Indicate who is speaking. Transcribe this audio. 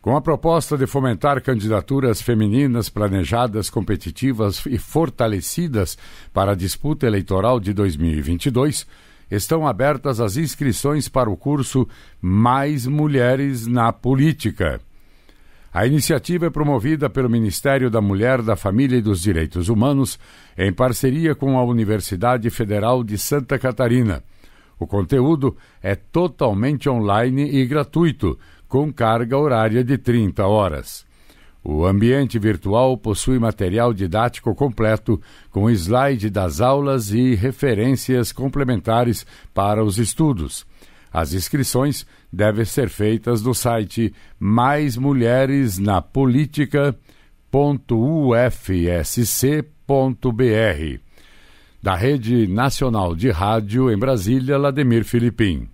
Speaker 1: Com a proposta de fomentar candidaturas femininas planejadas, competitivas e fortalecidas para a disputa eleitoral de 2022, estão abertas as inscrições para o curso Mais Mulheres na Política. A iniciativa é promovida pelo Ministério da Mulher, da Família e dos Direitos Humanos, em parceria com a Universidade Federal de Santa Catarina. O conteúdo é totalmente online e gratuito com carga horária de 30 horas. O ambiente virtual possui material didático completo, com slide das aulas e referências complementares para os estudos. As inscrições devem ser feitas no site maismulheresnapolitica.ufsc.br da Rede Nacional de Rádio em Brasília,
Speaker 2: Lademir Filipim.